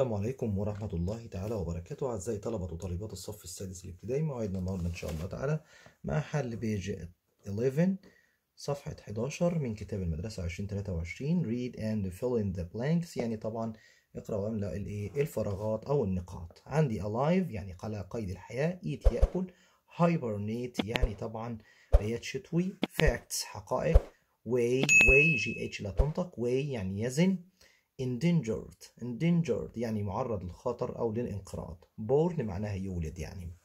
السلام عليكم ورحمة الله تعالى وبركاته أعزائي طلبة وطالبات الصف السادس الابتدائي موعدنا النهاردة إن شاء الله تعالى مع حل بيج 11 صفحة 11 من كتاب المدرسة 2023 read and fill in the blanks يعني طبعا اقرأ واملأ الايه الفراغات أو النقاط عندي alive يعني على قيد الحياة eat يأكل hibernate يعني طبعا بيات شتوي facts حقائق way way جي اتش لا تنطق way يعني يزن endangered endangered يعني معرض للخطر او للانقراض born معناها يولد يعني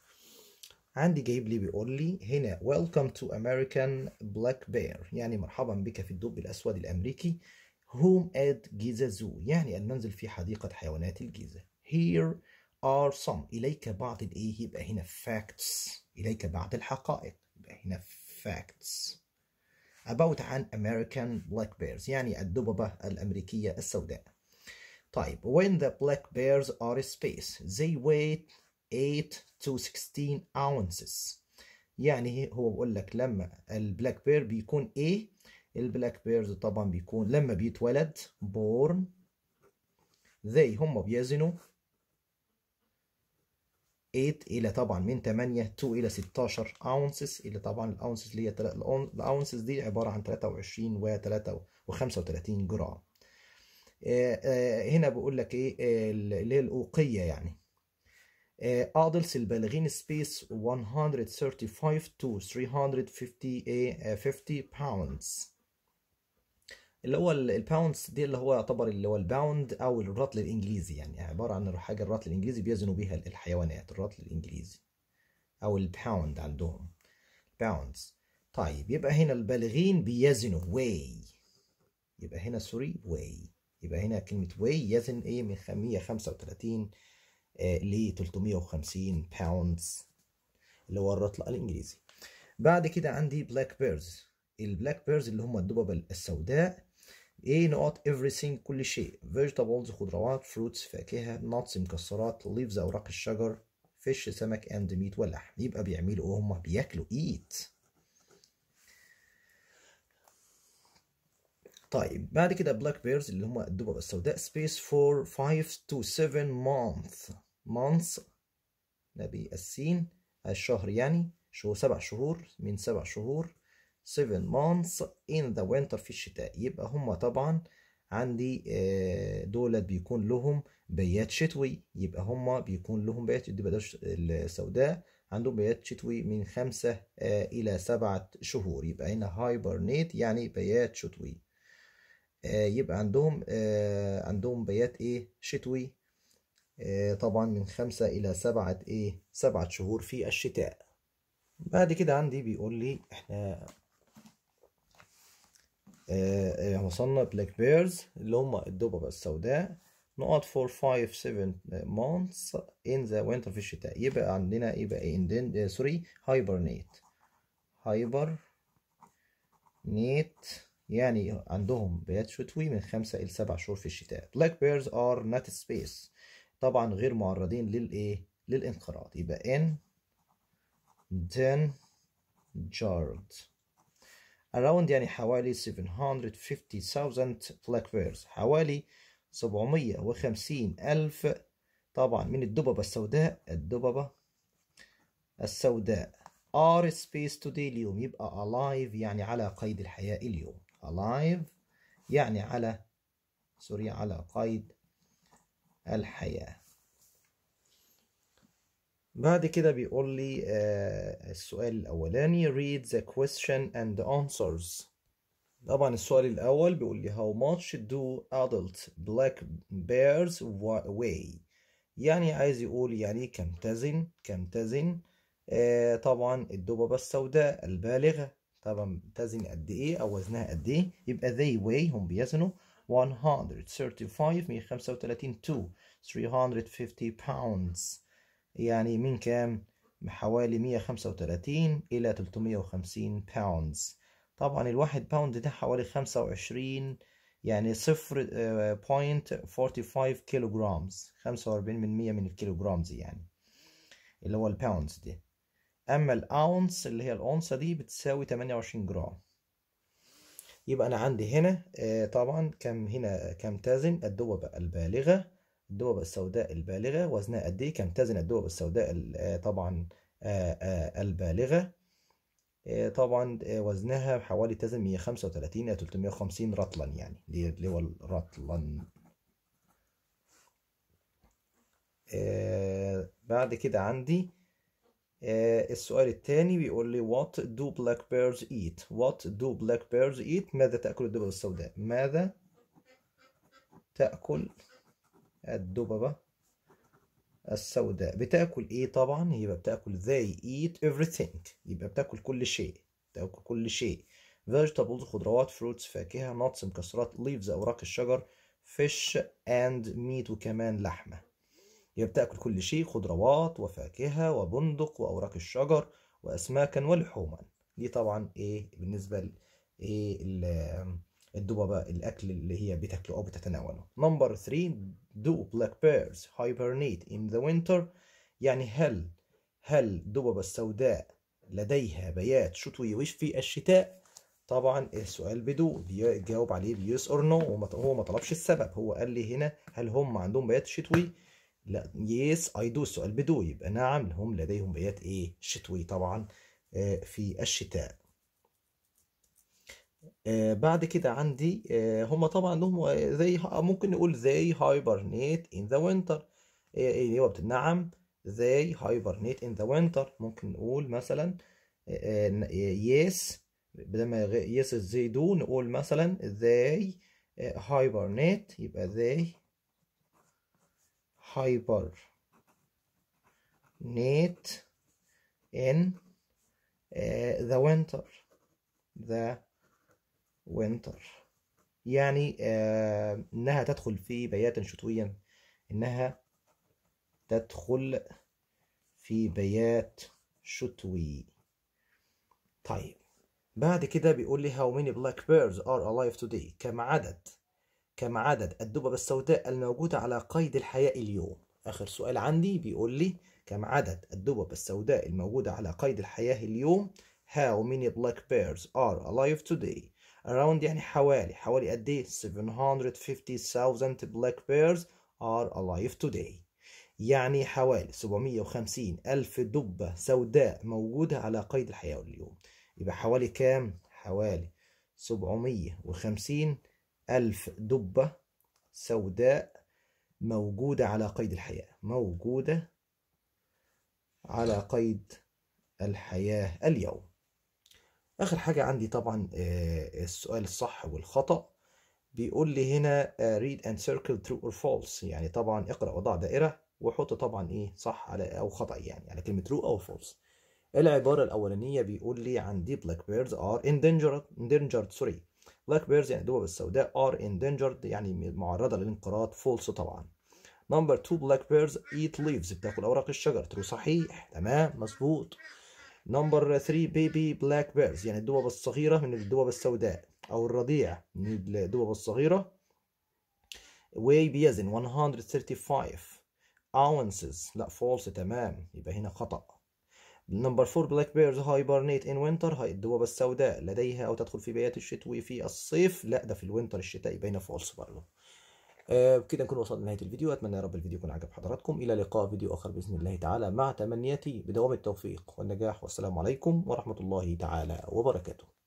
عندي جايب لي بيقول لي هنا welcome to American black bear يعني مرحبا بك في الدب الاسود الامريكي home at Giza Zoo يعني المنزل في حديقة حيوانات الجيزة here are some إليك بعض الإيه يبقى هنا facts إليك بعض الحقائق يبقى هنا facts about عن American black bears يعني الدببة الأمريكية السوداء طيب when the black bears are spaced they weigh 8 to 16 ounces يعني هو بيقول لك لما البلاك بير بيكون ايه البلاك بيرز طبعا بيكون لما بيتولد born they هم بيزنوا 8 الى طبعا من 8 2 الى 16 اونسز اللي طبعا الاونسز اللي هي الاونسز دي عباره عن 23 و 3 و35 جرام هنا بقول لك ايه اللي هي الاوقيه يعني ادلس البالغين سبيس 135 to 350 50 باوندز اللي هو الباوندز دي اللي هو يعتبر اللي هو الباوند او الرطل الانجليزي يعني عباره عن حاجه الرطل الانجليزي بيزنوا بيها الحيوانات الرطل الانجليزي او الباوند عندهم باوندز طيب يبقى هنا البالغين بيزنوا واي يبقى هنا سوري واي يبقى هنا كلمة واي يزن ايه من 135 آه، ل 350 باوندز اللي هو الرطل الانجليزي بعد كده عندي بلاك بيرز البلاك بيرز اللي هم الدببة السوداء ايه نقط everything كل شيء vegetables خضروات fruits فاكهة nuts مكسرات leaves أوراق الشجر fish سمك and meat ولحم يبقى بيعملوا ايه هما بياكلوا eat طيب بعد كده black bears اللي هما الدببة السوداء space for 5 to 7 month months نبي السين الشهر يعني شو سبع شهور من سبع شهور 7 months in the winter في الشتاء يبقى هما طبعا عندي آه، دولت بيكون لهم بيات شتوي يبقى هما بيكون لهم بيات الدبادة السوداء عندهم بيات شتوي من خمسة آه، إلى سبعة شهور يبقى هنا هايبرنيت يعني بيات شتوي آه، يبقى عندهم عندهم بيات إيه شتوي طبعا من خمسة إلى سبعة إيه سبعة شهور في الشتاء بعد كده عندي بيقول لي إحنا آه، يعني وصلنا بلاك بيرز اللي هم الدببة السوداء نقط for 5 7 آه، months ان ذا وينتر في الشتاء يبقى عندنا بقى ايه اندن سوري هايبرنيت هايبر نيت يعني عندهم بيات شتوي من خمسة إلى سبع شهور في الشتاء بلاك بيرز ار نات سبيس طبعا غير معرضين للإيه للانقراض يبقى ان then جارد around يعني حوالي 750,000 black bears حوالي 750 ألف طبعا من الدببة السوداء الدببة السوداء are space today اليوم يبقى alive يعني على قيد الحياة اليوم alive يعني على سوري على قيد الحياة بعد كده بيقول لي آه، السؤال الأولاني read the question and the answers طبعا السؤال الأول بيقول لي how much do adult black bears weigh يعني عايز يقول يعني كم تزن كم تزن آه طبعا الدببة السوداء البالغة طبعا تزن قد ايه او وزنها قد ايه يبقى they weigh هم بيزنوا 135 135 2 350 pounds يعني من كام حوالي 135 إلى 350 باوندز طبعا الواحد باوند ده حوالي 25 يعني 0.45 كيلو جرامز 45 من 100 من الكيلو جرامز يعني اللي هو الباوندز دي أما الأونس اللي هي الأونسة دي بتساوي 28 جرام يبقى أنا عندي هنا آه، طبعا كم هنا كم تزن الدوبة البالغة الدوب السوداء البالغة وزنها قد إيه كم تزن الدوب السوداء آه، طبعا آه، آه، البالغة طبعا وزنها حوالي تزن 135 إلى 350 رطلا يعني اللي هو الرطلا بعد كده عندي السؤال الثاني بيقول لي what do black bears eat what do black bears eat ماذا تأكل الدببة السوداء ماذا تأكل الدببة السوداء بتاكل ايه طبعا يبقى بتاكل they eat everything يبقى بتاكل كل شيء بتاكل كل شيء vegetables خضروات fruits فاكهة nuts مكسرات leaves اوراق الشجر fish and meat وكمان لحمة يبقى بتاكل كل شيء خضروات وفاكهة وبندق واوراق الشجر واسماكا ولحوما دي طبعا ايه بالنسبة ل ايه الدوبة بقى الأكل اللي هي بتاكله أو بتتناوله نمبر 3 do black bears hibernate in the winter يعني هل هل الدببة السوداء لديها بيات شتوي في الشتاء طبعا السؤال بدو بيجاوب عليه بيس اور نو هو ما طلبش السبب هو قال لي هنا هل هم عندهم بيات شتوي لا يس اي دو السؤال بدو يبقى نعم هم لديهم بيات ايه شتوي طبعا آه، في الشتاء آه، بعد كده عندي آه، هما طبعا لهم آه، زي ممكن نقول زي هايبرنيت ان ذا وينتر اللي هو بتنعم زي هايبرنيت ان ذا وينتر ممكن نقول مثلا يس بدل ما يس زي دو نقول مثلا زي هايبرنيت يبقى زي هايبر نيت ان ذا وينتر ذا وينتر يعني آه انها تدخل في بياتا شتويا انها تدخل في بيات شتوي طيب بعد كده بيقول لي how many black bears are alive today كم عدد كم عدد الدببة السوداء الموجودة على قيد الحياة اليوم آخر سؤال عندي بيقول لي كم عدد الدببة السوداء الموجودة على قيد الحياة اليوم how many black bears are alive today around يعني حوالي حوالي قد ايه 750,000 black bears are alive today يعني حوالي 750 ألف دبة سوداء موجودة على قيد الحياة اليوم يبقى حوالي كام؟ حوالي 750 ألف دبة سوداء موجودة على قيد الحياة موجودة على قيد الحياة اليوم اخر حاجه عندي طبعا آه، السؤال الصح والخطا بيقول لي هنا آه، read and circle true or false يعني طبعا اقرا وضع دائره وحط طبعا ايه صح على او خطا يعني على كلمه true او false العباره الاولانيه بيقول لي عندي black birds are endangered endangered sorry black birds يعني الدببة السوداء are endangered يعني معرضه للانقراض false طبعا نمبر 2 black birds eat leaves بتاكل اوراق الشجر true صحيح تمام مظبوط نمبر 3 بيبي بلاك بيرز يعني الدببة الصغيرة من الدببة السوداء أو الرضيع من الدببة الصغيرة وي بيزن 135 أونسز لا فولس تمام يبقى هنا خطأ نمبر 4 بلاك بيرز هايبرنيت ان وينتر الدببة السوداء لديها أو تدخل في بيات الشتوي في الصيف لا ده في الوينتر الشتاء يبقى هنا فولس برضه آه، بكده نكون وصلنا لنهايه الفيديو اتمنى يا رب الفيديو يكون عجب حضراتكم الى لقاء فيديو اخر باذن الله تعالى مع تمنياتي بدوام التوفيق والنجاح والسلام عليكم ورحمه الله تعالى وبركاته